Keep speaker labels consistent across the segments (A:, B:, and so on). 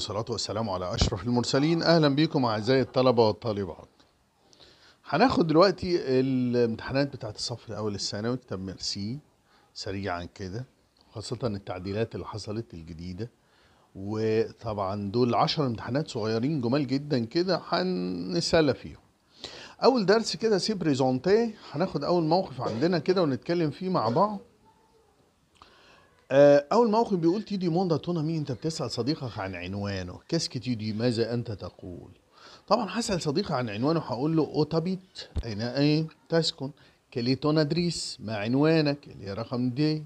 A: والصلاة والسلام على أشرف المرسلين أهلا بيكم أعزائي الطلبة والطالبات هناخد دلوقتي الامتحانات بتاعت الصف الأول الثانوي كتاب ميرسي سريعا كده خاصة التعديلات اللي حصلت الجديدة وطبعا دول عشر امتحانات صغيرين جمال جدا كده هنسلى فيهم أول درس كده سي بريزونتي هناخد أول موقف عندنا كده ونتكلم فيه مع بعض آه، أول موقف بيقول تيدي موندا تونامي أنت بتسأل صديقك عن عنوانه كاسك تيدي ماذا أنت تقول طبعا هسأل صديقي عن عنوانه هقول له أوتابيت أين أين تسكن تونا دريس ما عنوانك اللي رقم دي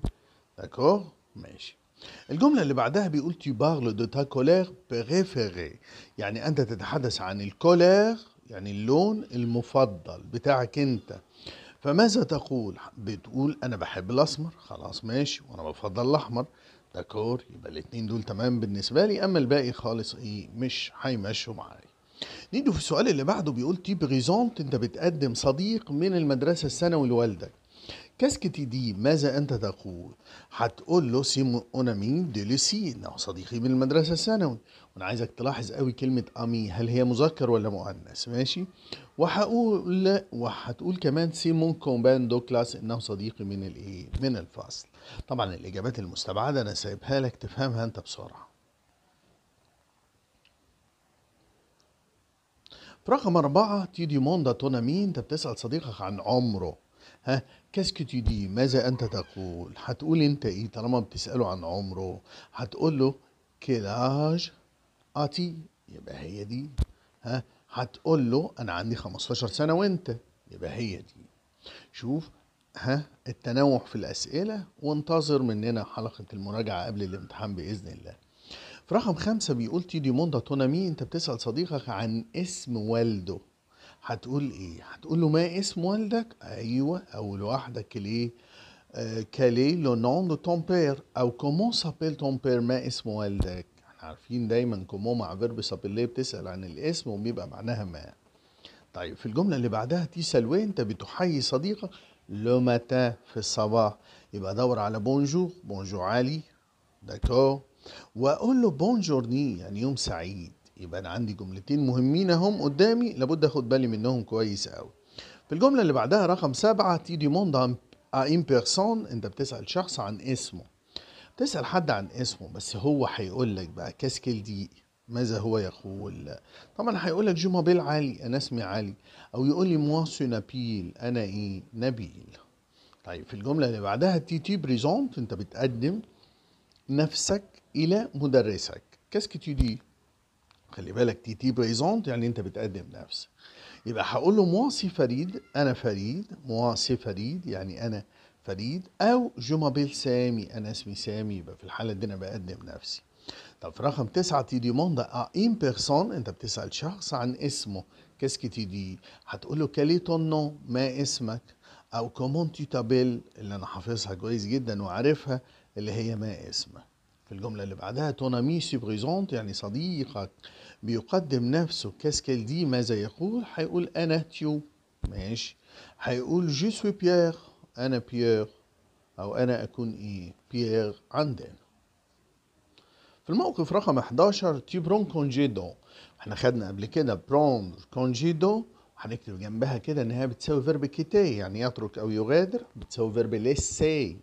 A: داكور ماشي الجملة اللي بعدها بيقول تي parles دو تا كولير بريفيري يعني أنت تتحدث عن الكولير يعني اللون المفضل بتاعك أنت فماذا تقول بتقول انا بحب الاسمر خلاص ماشي وانا بفضل الاحمر داكور يبقى الاتنين دول تمام بالنسبه لي اما الباقي خالص ايه مش هيمشوا معايا نيجي في السؤال اللي بعده بيقول تي بريزونت انت بتقدم صديق من المدرسه الثانوي لوالدك كاسكتي دي ماذا أنت تقول؟ هتقول له سي أونامين دي لوسي إنه صديقي من المدرسة الثانوي وأنا عايزك تلاحظ قوي كلمة أمي هل هي مذكر ولا مؤنث ماشي؟ وهقول وهتقول كمان سيمون كومبان دوكلاس انه صديقي من الايه من الفصل طبعا الاجابات المستبعده انا سايبها لك تفهمها انت بسرعه رقم أربعة تي دي موندا مين؟ أنت بتسأل صديقك عن عمره ها كاسكو تي دي ماذا أنت تقول هتقول أنت إيه طالما بتسأله عن عمره هتقول له كيلاج أتي يبقى هي دي ها هتقول له انا عندي 15 سنه وانت يبقى هي دي شوف ها التنوع في الاسئله وانتظر مننا حلقه المراجعه قبل الامتحان باذن الله في رقم خمسة بيقول تيدي موندا تونامي انت بتسأل صديقك عن اسم والده هتقول ايه هتقول له ما اسم والدك ايوه اول واحدة كليه كالي لو نون دو تون بير او كومون سابيل تون بير ما اسم والدك عارفين دايما كوموما فيرب سابيليه بتسال عن الاسم وبيبقى معناها ما طيب في الجمله اللي بعدها تي سلوى انت بتحيي صديقك لو متى في الصباح يبقى دور على بونجور بونجور علي داكور واقول له بونجورني يعني يوم سعيد يبقى انا عندي جملتين مهمين اهم قدامي لابد اخد بالي منهم كويس قوي في الجمله اللي بعدها رقم سبعة تي دي موند ان بيرسون انت بتسال شخص عن اسمه تسأل حد عن اسمه بس هو هيقول لك بقى كاسكيل دي ماذا هو يقول طبعا هيقول لك جوما عالي انا اسمي عالي او يقول لي مواسو نبيل انا ايه نبيل طيب في الجمله اللي بعدها تي تي بريزونت انت بتقدم نفسك الى مدرسك كاسكي تي دي خلي بالك تي تي بريزونت يعني انت بتقدم نفسك يبقى هقول له مواسي فريد انا فريد مواسي فريد يعني انا فريد أو جومابيل سامي أنا اسمي سامي يبقى في الحالة دي أنا بقدم نفسي طب في رقم تسعة تي دي موندا أ ان بيرسون أنت بتسأل شخص عن اسمه كي تي دي هتقول له كالي تون ما اسمك أو كومون تي تابيل اللي أنا حافظها كويس جدا وعارفها اللي هي ما اسمك في الجملة اللي بعدها تون أمي سيبريزونت يعني صديقك بيقدم نفسه كاسكال دي ماذا يقول؟ هيقول أنا تيو ماشي هيقول جو سوي بيير أنا بيير أو أنا أكون إيه بيير عندنا في الموقف رقم 11 تي برون كونجيدو احنا خدنا قبل كده برون كونجيدو وهنكتب جنبها كده ان هي بتساوي فيرب كيتي يعني يترك او يغادر بتساوي فيرب ليسي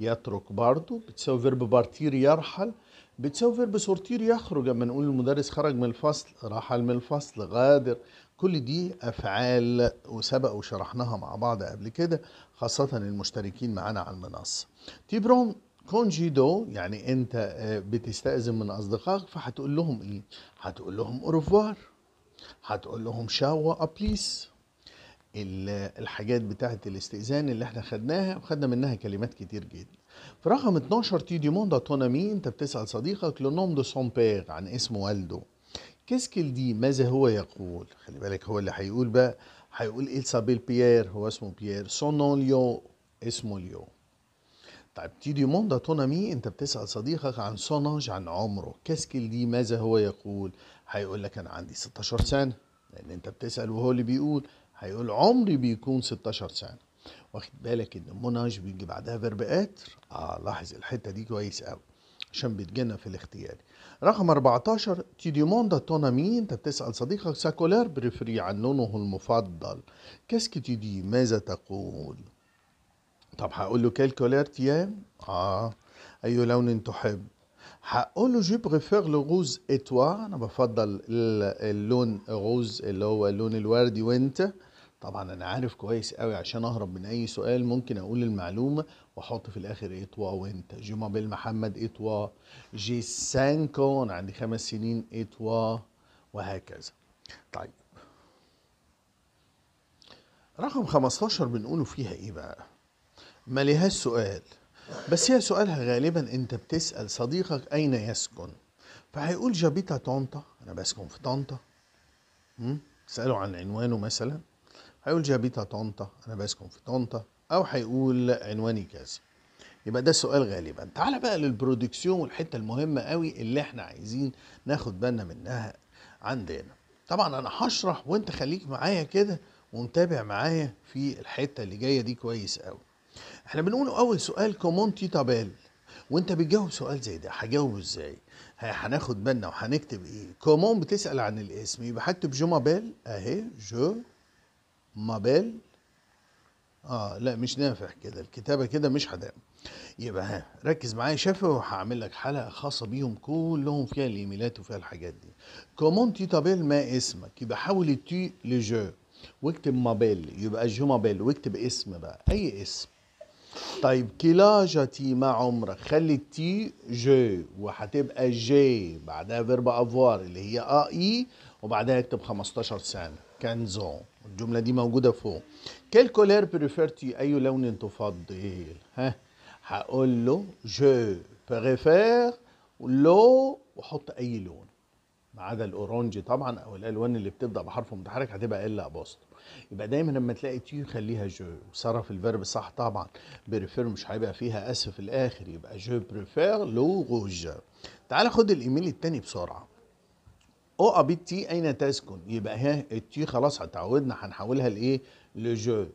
A: يترك برضه بتساوي فيرب بارتير يرحل بتساوي فيرب سورتير يخرج اما نقول المدرس خرج من الفصل رحل من الفصل غادر كل دي افعال وسبق وشرحناها مع بعض قبل كده خاصة المشتركين معانا على المنصة تيبرون دو يعني انت آه، بتستأذن من اصدقائك فهتقول لهم ايه هتقول لهم اوروفوار هتقول لهم شاوا ابليس الحاجات بتاعه الاستئذان اللي احنا خدناها وخدنا منها كلمات كتير جدا في رقم 12 تي دي موندا تونامي انت بتسال صديقك لو نوم دو سون بير عن اسم والده كيسكل دي ماذا هو يقول خلي بالك هو اللي هيقول بقى هيقول إل سابيل بيير هو اسمه بيير سون ليو اسمه ليو طيب تي دي موندا تونامي انت بتسأل صديقك عن سوناج عن عمره كاسكل دي ماذا هو يقول هيقول لك انا عندي 16 سنة لان انت بتسأل وهو اللي بيقول هيقول عمري بيكون 16 سنة واخد بالك ان المناج بيجي بعدها فيرب اتر اه لاحظ الحتة دي كويس قوي عشان بتجينا في الاختياري رقم 14 تي ديموندا تون امي انت بتسأل صديقك ساكولار بريفري عن لونه المفضل كاسكي تي دي ماذا تقول طب هقول له كالكولار تيام اه اي لون تحب هقول له جو بريفير لو روز اتوا انا بفضل اللون غوز اللي هو اللون الوردي وانت طبعا انا عارف كويس قوي عشان اهرب من اي سؤال ممكن اقول المعلومه واحط في الاخر ايطوا وانت جمع بيل محمد ايطوا جي سانكو انا عندي خمس سنين ايطوا وهكذا طيب رقم 15 بنقوله فيها ايه بقى ما لهاش سؤال بس هي سؤالها غالبا انت بتسال صديقك اين يسكن فهيقول جابيتا طنطا انا بسكن في طنطا اساله عن عنوانه مثلا هيقول جابيتا طنطا انا بسكن في طنطا او هيقول عنواني كذا يبقى ده السؤال غالبا تعال بقى للبرودكسيون والحته المهمه قوي اللي احنا عايزين ناخد بالنا منها عندنا طبعا انا هشرح وانت خليك معايا كده ومتابع معايا في الحته اللي جايه دي كويس قوي احنا بنقول اول سؤال كومونتي تابيل وانت بتجاوب سؤال زي ده هجاوبه ازاي هناخد بالنا وهنكتب ايه كومون بتسال عن الاسم يبقى هكتب جو مابيل اهي جو ما اه لا مش نافع كده الكتابة كده مش هتعمل يبقى ها ركز معايا شافه وهعمل لك حلقة خاصة بيهم كلهم فيها الايميلات وفيها الحاجات دي كومون تي تابيل ما اسمك يبقى حاول تي لجو واكتب مابيل يبقى جو مابيل واكتب اسم بقى اي اسم طيب كلاجتي ما عمرك خلي التي جو وهتبقى جي بعدها فيرب افوار اللي هي ا اي وبعدها اكتب 15 سنة كانزون الجملة دي موجودة فوق كيل كولير بريفيرتي أي لون تفضل ها هقول له جو بريفير لو وحط أي لون ما عدا الاورانج طبعا او الالوان اللي بتبدا بحرف متحرك هتبقى إلا بوست يبقى دايما لما تلاقي تي خليها جو وصرف الفيرب صح طبعا بريفير مش هيبقى فيها اسف في الاخر يبقى جو بريفير لو روج تعال خد الايميل التاني بسرعه او تي اين تسكن يبقى ها التي خلاص اتعودنا هنحولها لايه لجو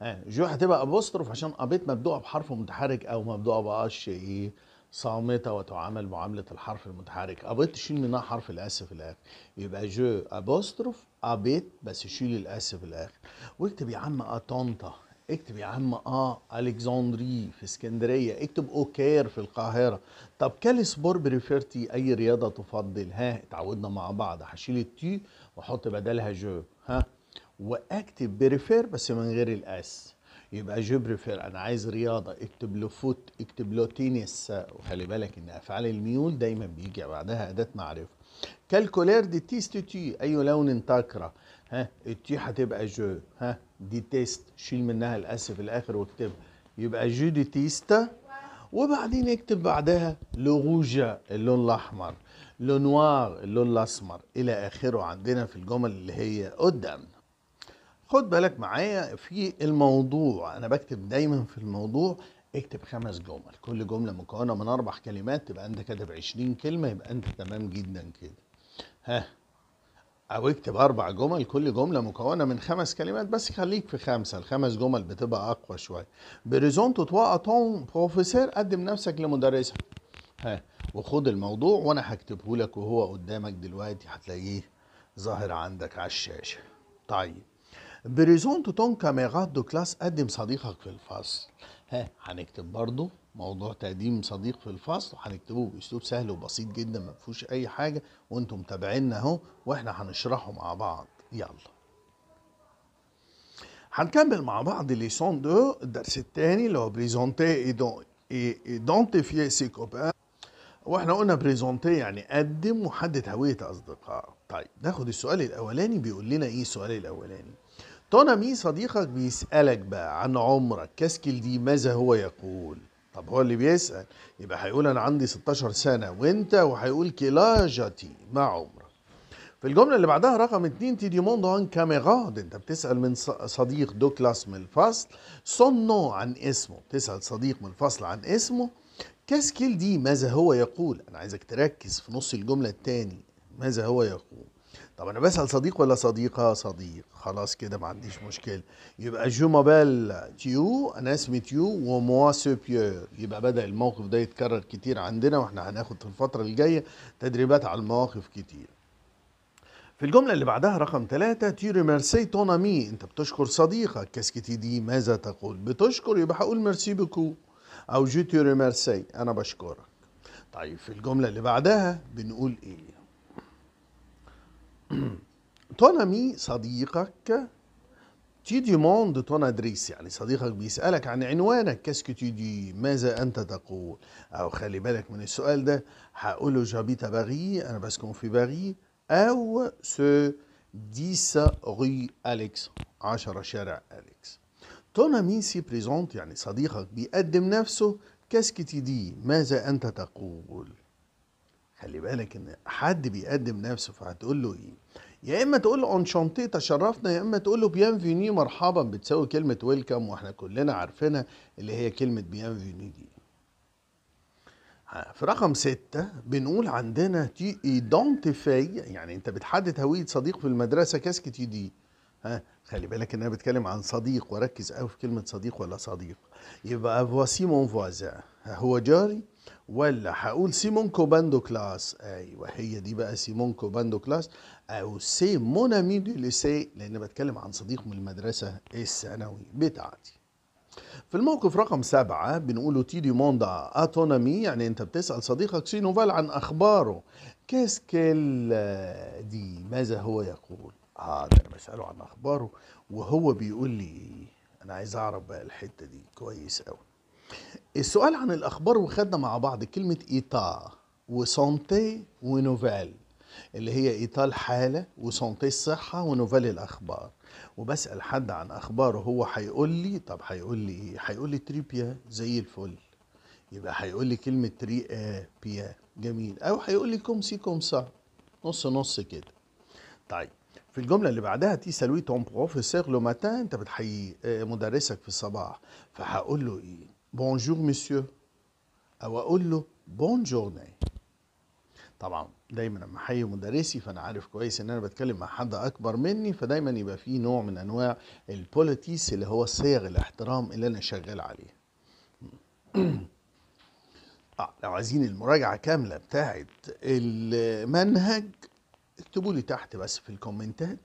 A: ها جو هتبقى ابوستروف عشان ابيت مبدوءه بحرف متحرك او مبدوءه بقش ايه صامته وتعامل معامله الحرف المتحرك ابيت تشيل منها حرف الاس في الاخر يبقى جو ابوستروف ابيت بس شيل الاس في الاخر واكتب يا عم اطنطه اكتب يا عم اه الكسندري في اسكندريه اكتب اوكير في القاهره طب كالسبور بريفيرتي اي رياضه تفضل ها اتعودنا مع بعض هشيل التي واحط بدلها جو ها واكتب بريفير بس من غير الاس يبقى جو بريفير انا عايز رياضه اكتب له فوت اكتب له تنس وخلي بالك ان افعال الميول دايما بيجي بعدها اداه معرفه كالكولير دي تيستي تي اي لون تكره ها التي هتبقى جو ها دي تيست شيل منها الاس في الاخر واكتبها يبقى جو دي تيستا وبعدين اكتب بعدها لو روجا اللون الاحمر لو نوار اللون الاسمر الى اخره عندنا في الجمل اللي هي قدام خد بالك معايا في الموضوع انا بكتب دايما في الموضوع اكتب خمس جمل كل جمله مكونه من اربع كلمات تبقى انت كاتب 20 كلمه يبقى انت تمام جدا كده ها او اكتب اربع جمل كل جمله مكونه من خمس كلمات بس خليك في خمسه الخمس جمل بتبقى اقوى شويه بريزونتو توا اتون بروفيسور قدم نفسك لمدرسه ها وخد الموضوع وانا هكتبه لك وهو قدامك دلوقتي هتلاقيه ظاهر عندك على الشاشه طيب بريزونتو تون كاميرات دو كلاس قدم صديقك في الفصل ها هنكتب برضه موضوع تقديم صديق في الفصل هنكتبه باسلوب سهل وبسيط جدا ما فيهوش اي حاجه وانتم متابعينا اهو واحنا هنشرحه مع بعض يلا هنكمل مع بعض ليسون دو الدرس الثاني اللي هو بريزونتي ايدونتيفي سي كوبان واحنا قلنا بريزونتي يعني قدم وحدد هويه اصدقائك طيب ناخد السؤال الاولاني بيقول لنا ايه السؤال الاولاني مي صديقك بيسالك بقى عن عمرك كاسكيل دي ماذا هو يقول طب هو اللي بيسأل يبقى هيقول أنا عندي 16 سنة وأنت وهيقول كلاجتي مع عمرك في الجملة اللي بعدها رقم 2 تي دي موند عن كاميراد أنت بتسأل من صديق دو كلاس من الفصل صنو عن اسمه بتسأل صديق من الفصل عن اسمه كاسكيل دي ماذا هو يقول أنا عايزك تركز في نص الجملة التاني ماذا هو يقول طب انا بسال صديق ولا صديقه صديق خلاص كده ما عنديش مشكله يبقى جو مابيل تيو انا اسمي تيو وموا سوبيور يبقى بدا الموقف ده يتكرر كتير عندنا واحنا هناخد في الفتره الجايه تدريبات على المواقف كتير في الجملة اللي بعدها رقم ثلاثة تي ريميرسي تون امي انت بتشكر صديقك كاسكتي دي ماذا تقول بتشكر يبقى هقول ميرسي بكو او جو تي ريميرسي انا بشكرك طيب في الجملة اللي بعدها بنقول ايه امي صديقك تي ديموند تون ادريس يعني صديقك بيسألك عن عنوانك كاسكو تي دي ماذا أنت تقول أو خلي بالك من السؤال ده هقول له جابيت باغي أنا بسكن في باغي أو سو ديسا غي أليكس 10 شارع أليكس تون امي سي بريزونت يعني صديقك بيقدم نفسه كاسكو تي دي ماذا أنت تقول خلي بالك ان حد بيقدم نفسه فهتقول له ايه يا اما تقول له انشانتي تشرفنا يا اما تقول له بيان فيني مرحبا بتساوي كلمه ويلكم واحنا كلنا عارفينها اللي هي كلمه بيان فيني دي في رقم ستة بنقول عندنا تي ايدونتيفاي يعني انت بتحدد هوية صديق في المدرسة كاسكت دي ها خلي بالك ان انا بتكلم عن صديق وركز قوي في كلمة صديق ولا صديق يبقى فواسي مون فوازا هو جاري ولا هقول سيمون كوباندو كلاس ايوه هي دي بقى سيمون كوباندو كلاس او سي مون امي دو ليسي لان بتكلم عن صديق من المدرسه الثانوي بتاعتي في الموقف رقم سبعة بنقوله تي دي موندا اتونامي يعني انت بتسأل صديقك سينوفال عن اخباره كاسكيل دي ماذا هو يقول اه ده انا بسأله عن اخباره وهو بيقول لي انا عايز اعرف بقى الحتة دي كويس قوي السؤال عن الأخبار وخدنا مع بعض كلمة إيطا وسانتي ونوفال اللي هي إيطا الحالة وسانتي الصحة ونوفال الأخبار وبسأل حد عن أخباره هو هيقول لي طب هيقول لي إيه؟ هيقول لي تريبيا زي الفل يبقى هيقول لي كلمة تري بيا جميل أو هيقول لي كومسي كومسا نص نص كده طيب في الجمله اللي بعدها تي سالوي تون بروفيسور لو ماتان انت بتحيي آه، مدرسك في الصباح فهقول له ايه بونجور مسيو او اقول له بونجورني طبعا دايما لما احيي مدرسي فانا عارف كويس ان انا بتكلم مع حد اكبر مني فدايما يبقى في نوع من انواع البوليتيس اللي هو صيغ الاحترام اللي انا شغال عليه آه لو عايزين المراجعه كامله بتاعت المنهج اكتبوا لي تحت بس في الكومنتات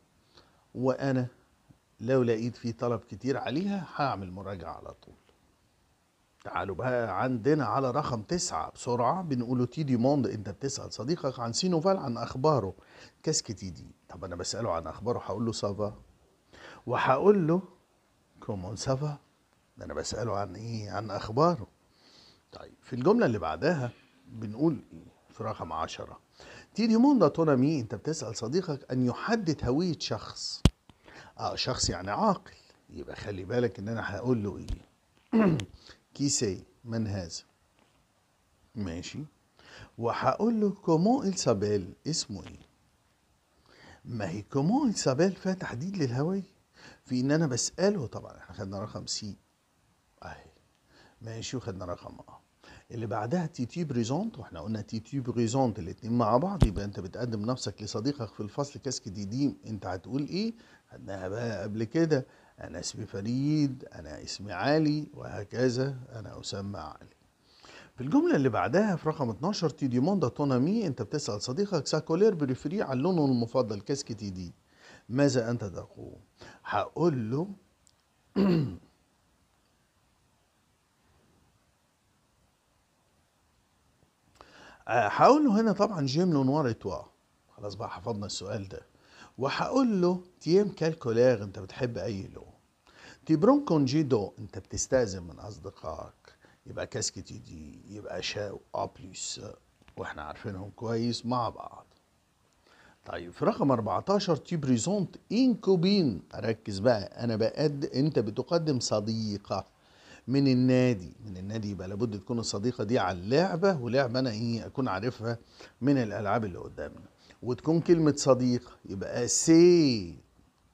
A: وانا لو لقيت في طلب كتير عليها هعمل مراجعه على طول تعالوا بقى عندنا على رقم تسعة بسرعة بنقوله تي دي موند انت بتسأل صديقك عن سينوفال عن اخباره كاسك تي دي طب انا بسأله عن اخباره هقول له سافا وهقول له كومون سافا ده انا بسأله عن ايه عن اخباره طيب في الجملة اللي بعدها بنقول إيه؟ في رقم عشرة تي دي موند تونامي انت بتسأل صديقك ان يحدد هوية شخص اه شخص يعني عاقل يبقى خلي بالك ان انا هقول له ايه كيسي من هذا ماشي وهقول له كومون إلسابيل اسمه ايه ما هي كومون إلسابيل فيها تحديد للهوية في ان انا بسأله طبعا احنا خدنا رقم سي اهي ماشي وخدنا رقم اه اللي بعدها تي تي بريزونت واحنا قلنا تي تي بريزونت الاثنين مع بعض يبقى انت بتقدم نفسك لصديقك في الفصل كاسك دي دي انت هتقول ايه خدناها بقى قبل كده أنا اسمي فريد أنا اسمي علي وهكذا أنا أسمى علي في الجملة اللي بعدها في رقم 12 تي دي موندا تونامي أنت بتسأل صديقك ساكولير بريفري عن لونه المفضل كاسك تي دي ماذا أنت تقول؟ هقول له آه، هقول له هنا طبعا جيم لونوار اتوا خلاص بقى حفظنا السؤال ده وهقول له تيم كالكولير انت بتحب اي لون تي دو انت بتستأذن من اصدقائك يبقى كاسكتي دي يبقى شاو ابليس واحنا عارفينهم كويس مع بعض طيب في رقم 14 تي بريزونت انكوبين ركز بقى انا بقد انت بتقدم صديقه من النادي من النادي يبقى لابد تكون الصديقه دي على اللعبه ولعبه انا ايه اكون عارفها من الالعاب اللي قدامنا وتكون كلمة صديق يبقى سي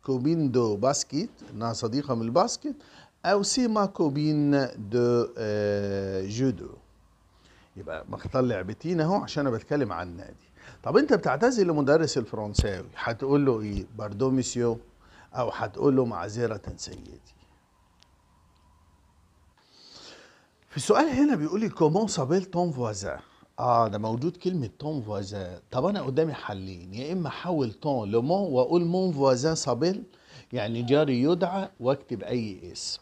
A: كوبين دو باسكيت إنها صديقة من الباسكيت أو سي ما كوبين دو آه، جودو يبقى مختار لعبتين أهو عشان أنا بتكلم عن النادي طب أنت بتعتذر لمدرس الفرنساوي هتقول له إيه باردو ميسيو أو هتقول له معذرة سيدي في السؤال هنا بيقول لي كومون سابيل تون فوازان اه ده موجود كلمة تون فوازان طب انا قدامي حلين يا اما احول تون لمون واقول مون فوازان صابيل يعني جاري يدعى واكتب اي اسم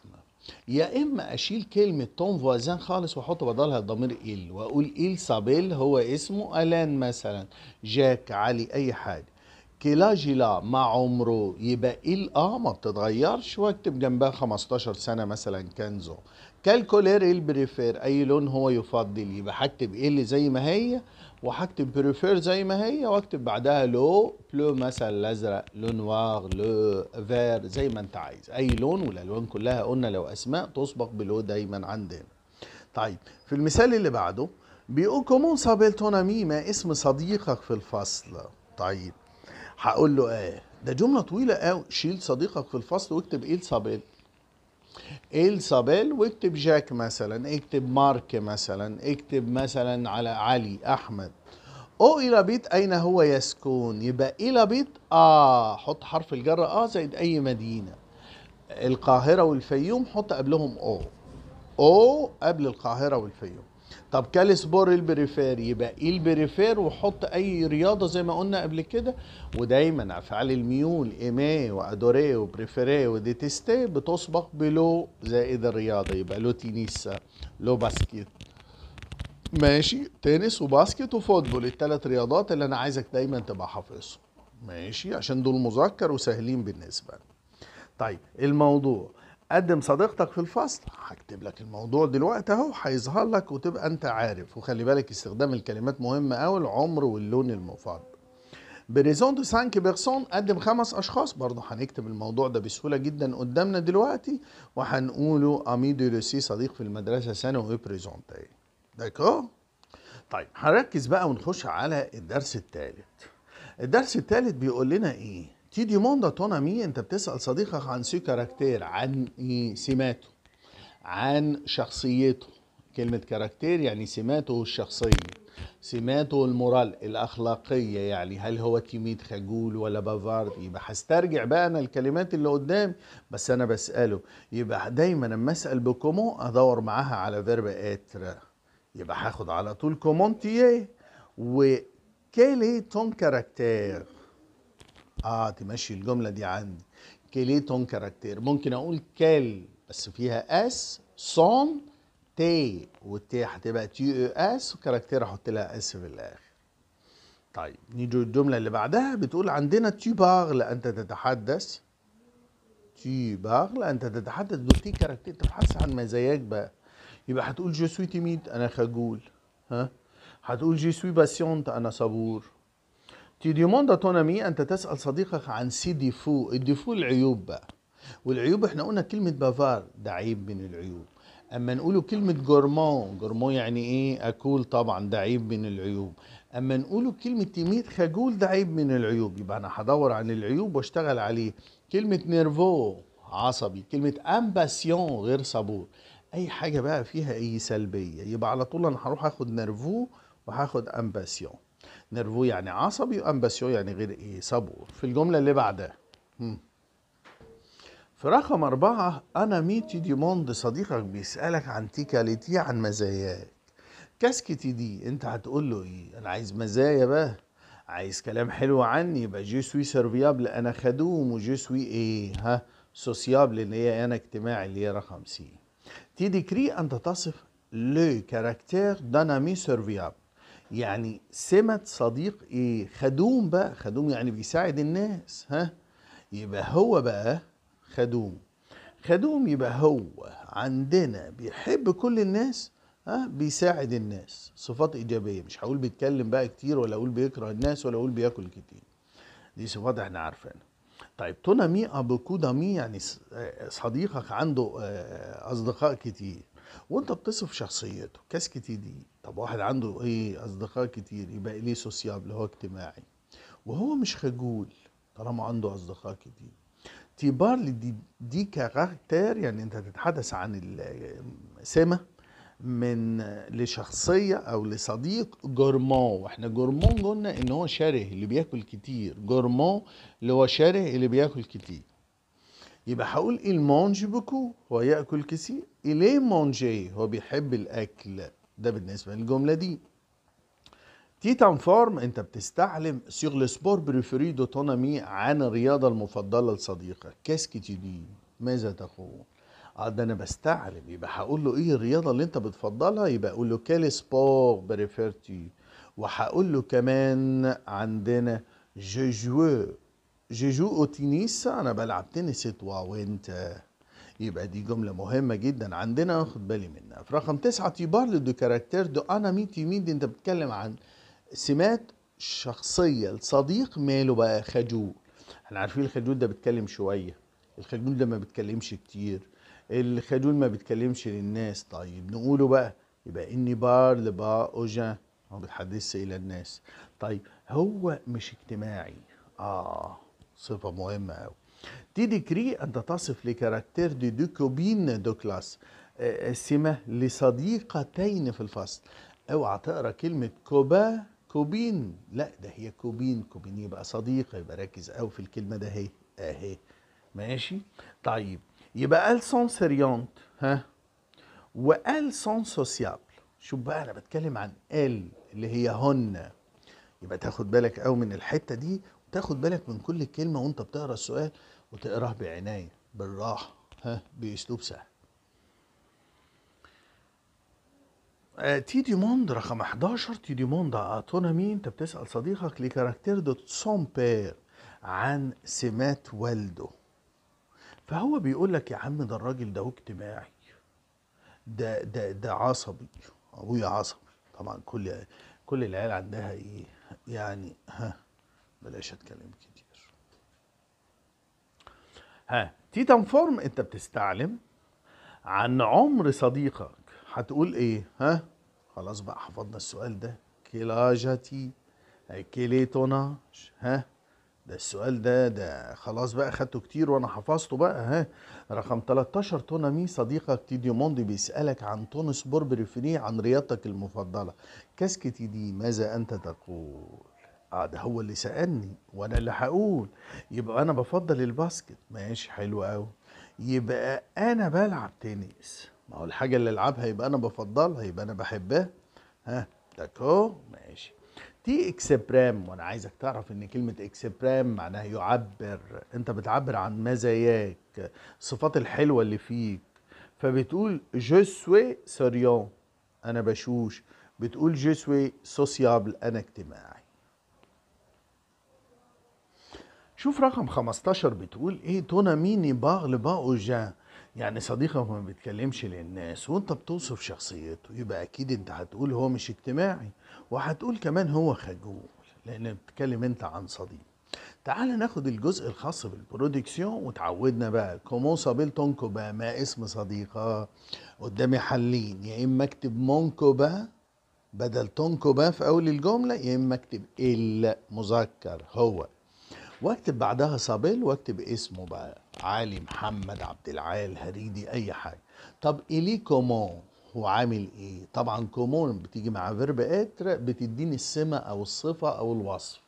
A: يا اما اشيل كلمة تون فوازان خالص واحط بدلها ضمير ال واقول ال صابيل هو اسمه الان مثلا جاك علي اي حاجة كلاجيلا مع عمره يبقى ال اه ما بتتغيرش واكتب جنبها 15 سنة مثلا كانزو كالكولير ايه البريفير اي لون هو يفضل يبقى هكتب ايه اللي زي ما هي وهكتب بريفير زي ما هي واكتب بعدها لو بلو مثلا الازرق لو نوار لو فير زي ما انت عايز اي لون والالوان كلها قلنا لو اسماء تسبق بلو دايما عندنا طيب في المثال اللي بعده بيقول كومون سابيل تونامي ما اسم صديقك في الفصل طيب هقول له ايه ده جمله طويله قوي شيل صديقك في الفصل واكتب ايه لصابيل الصابيل واكتب جاك مثلا اكتب مارك مثلا اكتب مثلا على علي احمد او الى بيت اين هو يسكن يبقى الى بيت اه حط حرف الجر اه زائد اي مدينه القاهره والفيوم حط قبلهم او او قبل القاهره والفيوم طب كالسبور البريفير يبقى ايه البريفير وحط اي رياضه زي ما قلنا قبل كده ودايما افعال الميول ايمي وادوري وبريفيري وديتيستي بتسبق بلو زائد الرياضه يبقى لو تينيسا لو باسكت ماشي تنس وباسكت وفوتبول الثلاث رياضات اللي انا عايزك دايما تبقى حافظهم ماشي عشان دول مذكر وسهلين بالنسبه لك طيب الموضوع قدم صديقتك في الفصل هكتب لك الموضوع دلوقتي اهو هيظهر لك وتبقى انت عارف وخلي بالك استخدام الكلمات مهم قوي العمر واللون المفضل بريزون دو سانك بيرسون قدم خمس اشخاص برضه هنكتب الموضوع ده بسهوله جدا قدامنا دلوقتي وهنقوله امي دو لوسي صديق في المدرسه ثانوي بريزونتي داكو طيب هنركز بقى ونخش على الدرس الثالث الدرس الثالث بيقول لنا ايه Ti domanda تون امي انت بتسأل صديقك عن سي كاركتير عن سماته عن شخصيته كلمة كاركتير يعني سماته الشخصية سماته المورال الأخلاقية يعني هل هو تيميد خجول ولا بافارد يبقى هسترجع بقى أنا الكلمات اللي قدام بس أنا بسأله يبقى دايما لما أسأل بكومون أدور معاها على فيرب إتر يبقى هاخد على طول كومونتيه وكيلي تون كاركتير اه تمشي الجمله دي عندي كليتون كاركتير ممكن اقول كال بس فيها اس صون تي والتي هتبقى تي او اس وكاركتير احط لها اس في الاخر طيب نيجي الجمله اللي بعدها بتقول عندنا تي بارل انت تتحدث تي بارل انت تتحدث تي كاركتير تبحث عن مزاياك بقى يبقى هتقول جو سوي تيميد انا خجول ها هتقول جي سوي باسيونت انا صبور تي دي à ton أنت تسأل صديقك عن سي دي ديفو، الديفو العيوب بقى. والعيوب احنا قلنا كلمة بافار ده عيب من العيوب. أما نقوله كلمة جورمون، جورمون يعني إيه؟ أكول طبعًا ده عيب من العيوب. أما نقوله كلمة تيميت خجول ده عيب من العيوب، يبقى أنا هدور عن العيوب وأشتغل عليه. كلمة نيرفو عصبي، كلمة أمباسيون غير صبور. أي حاجة بقى فيها أي سلبية، يبقى على طول أنا هروح آخد نيرفو وهاخد أمباسيون. نرفو يعني عصبي وامباسيو يعني غير ايه صبور في الجمله اللي بعدها في رقم أربعة أنا ميتي دي موند صديقك بيسألك عن تيكاليتي عن مزاياك كاسكتي دي أنت هتقول له إيه أنا عايز مزايا بقى عايز كلام حلو عني يبقى جو سوي سيرفيابل أنا خدوم وجو سوي إيه ها سوسيابل اللي هي أنا اجتماعي اللي هي رقم سي تي ديكري أنت تصف لو كاركتير دانامي سيرفيابل يعني سمة صديق ايه خدوم بقى خدوم يعني بيساعد الناس ها يبقى هو بقى خدوم خدوم يبقى هو عندنا بيحب كل الناس ها بيساعد الناس صفات ايجابيه مش هقول بيتكلم بقى كتير ولا اقول بيكره الناس ولا اقول بياكل كتير دي صفات احنا عارفينها طيب تونامي مي يعني آه، صديقك عنده آه، اصدقاء كتير وانت بتصف شخصيته كاس كتير دي طب واحد عنده ايه اصدقاء كتير يبقى ليه سوسيابل هو اجتماعي وهو مش خجول طالما عنده اصدقاء كتير تي بارلي دي, دي كاركتير يعني انت تتحدث عن سمه من لشخصية أو لصديق جورمون واحنا جورمون قلنا إن هو شره اللي بياكل كتير جورمون اللي هو شره اللي بياكل كتير يبقى هقول المونج مونج بكو هو يأكل كتير إليه مونجي هو بيحب الأكل ده بالنسبه للجمله دي تيتان فورم انت بتستعلم سيغ سبور بريفري دوتونامي عن الرياضة المفضلة لصديقك كاسكي دي ماذا تقول اه ده انا بستعلم يبقى هقول له ايه الرياضة اللي انت بتفضلها يبقى اقول له كال سبور بريفيرتي وهقول له كمان عندنا جو جيجو جو او تنس انا بلعب تنس طوال وانت يبقى دي جملة مهمة جدا عندنا واخد بالي منها في رقم تسعة بارل دو كاركتير دو أنا ميت يمين دي أنت بتتكلم عن سمات شخصية لصديق ماله بقى خجول احنا عارفين الخجول ده بيتكلم شوية الخجول ده ما بيتكلمش كتير الخجول ما بيتكلمش للناس طيب نقوله بقى يبقى اني بار لبا اوجا ما بتحدثش الى الناس طيب هو مش اجتماعي اه صفة مهمة قوي دي ديكري أن تصف لكاركتير دي دو كوبين دو كلاس آه، آه، سمة لصديقتين في الفصل اوعى تقرا كلمة كوبا كوبين لا ده هي كوبين كوبين يبقى صديقة يبقى ركز قوي في الكلمة ده اهي اهي ماشي طيب يبقى ال سون سيريونت ها وال سون سوسيابل شوف بقى انا بتكلم عن ال اللي هي هن يبقى تاخد بالك قوي من الحتة دي وتاخد بالك من كل كلمة وانت بتقرا السؤال وتقراه بعناية بالراحة ها بأسلوب سهل آه، تي دي موند رقم 11 تي دي موند اعطونا مين انت بتسال صديقك لكاركتير دو سون بير عن سمات والده فهو بيقول لك يا عم ده الراجل ده اجتماعي ده ده ده عصبي ابويا عصبي طبعا كل كل العيال عندها ايه يعني ها بلاش اتكلم كده ها تيتان فورم انت بتستعلم عن عمر صديقك هتقول ايه ها خلاص بقى حفظنا السؤال ده كيلاجاتي كليتوناج ها ده السؤال ده ده خلاص بقى خدته كتير وانا حفظته بقى ها رقم 13 تونامي صديقك تيديو موندي بيسالك عن تونس بربري فري عن رياضتك المفضله كاسكتي دي ماذا انت تقول اه ده هو اللي سالني وانا اللي هقول يبقى انا بفضل الباسكت ماشي حلو قوي يبقى انا بلعب تنس ما هو الحاجه اللي العبها يبقى انا بفضلها يبقى انا بحبها ها داكو ماشي اكس اكسبرام وانا عايزك تعرف ان كلمه اكسبرام معناها يعبر انت بتعبر عن مزاياك الصفات الحلوه اللي فيك فبتقول جو سوي سوريون انا بشوش بتقول جو سوي سوسيابل انا اجتماعي شوف رقم 15 بتقول ايه تونا ميني باغ باقو جان يعني صديقك ما بيتكلمش للناس وانت بتوصف شخصيته يبقى اكيد انت هتقول هو مش اجتماعي وهتقول كمان هو خجول لان بتتكلم انت عن صديق تعال ناخد الجزء الخاص بالبرودكسيون وتعودنا بقى كومون سابيلتون كوبا ما اسم صديقة قدامي حلين يا اما اكتب مون كوبا بدل تونكوبا في اول الجملة يا اما اكتب الا مذكر هو واكتب بعدها صابيل واكتب اسمه بقى علي محمد عبد العال هريدي اي حاجه طب الي كومون هو عامل ايه طبعا كومون بتيجي مع فيرب اتر بتديني السمه او الصفه او الوصف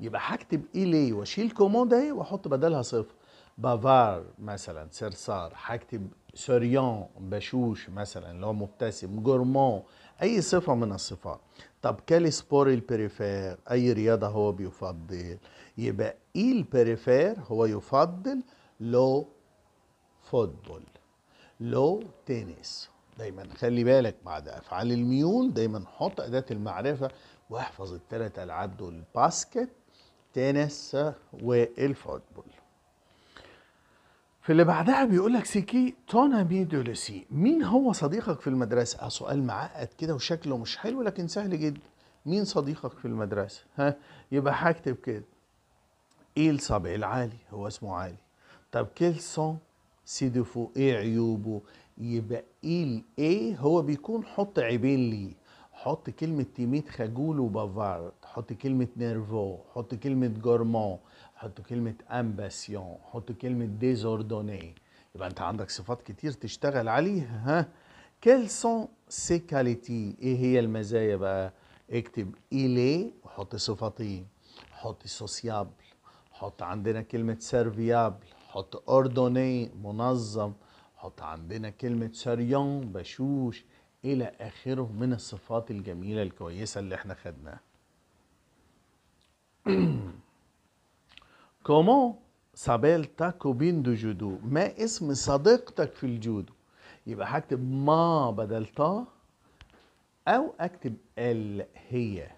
A: يبقى هكتب الي واشيل كومون ده واحط بدلها صفه بافار مثلا سرسار هكتب سوريون بشوش مثلا اللي هو مبتسم جورمون اي صفه من الصفات طب كالي سبور البريفير اي رياضه هو بيفضل يبقى il البريفير هو يفضل لو فوتبول لو تنس دايما خلي بالك بعد افعال الميول دايما حط اداه المعرفه واحفظ الثلاث العاب دول الباسكت تنس والفوتبول في اللي بعدها بيقول لك سيكي تون امي دولوسي مين هو صديقك في المدرسه آه، سؤال معقد كده وشكله مش حلو لكن سهل جدا مين صديقك في المدرسه ها يبقى هكتب كده ايه الصبع العالي هو اسمه عالي طب كيل سون سي ديفو ايه عيوبه يبقى ايه الايه هو بيكون حط عيبين لي حط كلمة تيميت خجول وبافارد حط كلمة نيرفو حط كلمة جورمون حط كلمة امباسيون حط كلمة ديزوردوني يبقى انت عندك صفات كتير تشتغل عليها ها كيل سون سي كاليتي ايه هي المزايا بقى اكتب إلي وحط صفتين حط سوسيابل حط عندنا كلمة سيرفيابل حط أردوني منظم حط عندنا كلمة سريون بشوش إلى آخره من الصفات الجميلة الكويسة اللي احنا خدناها كومون سابيل تاكو بين دو جودو ما اسم صديقتك في الجودو يبقى هكتب ما بدل تا أو أكتب ال هي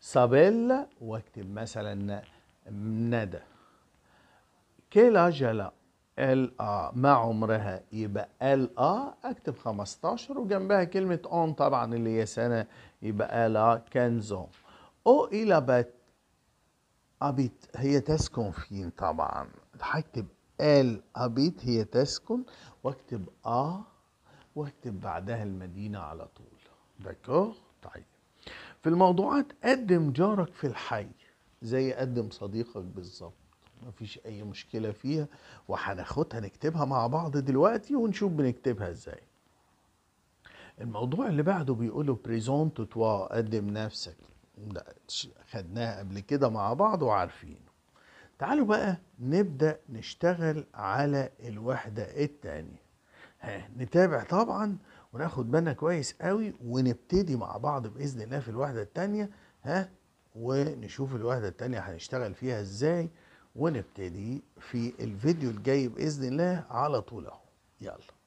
A: سابيل واكتب مثلا ندى كي جلا ال ا مع عمرها يبقى ال ا اكتب 15 وجنبها كلمة اون طبعا اللي هي سنة يبقى لا كانزو او الى بات ابيت هي تسكن فين طبعا هكتب ال ابيت هي تسكن واكتب ا واكتب بعدها المدينة على طول داكور طيب في الموضوعات قدم جارك في الحي زي قدم صديقك بالظبط مفيش اي مشكلة فيها وهناخدها نكتبها مع بعض دلوقتي ونشوف بنكتبها ازاي الموضوع اللي بعده بيقوله بريزونت توا قدم نفسك ده خدناها قبل كده مع بعض وعارفينه تعالوا بقى نبدأ نشتغل على الوحدة التانية ها نتابع طبعا وناخد بالنا كويس قوي ونبتدي مع بعض بإذن الله في الوحدة التانية ها ونشوف الوحدة التانية هنشتغل فيها ازاي ونبتدي في الفيديو الجاي بإذن الله على طول اهو يلا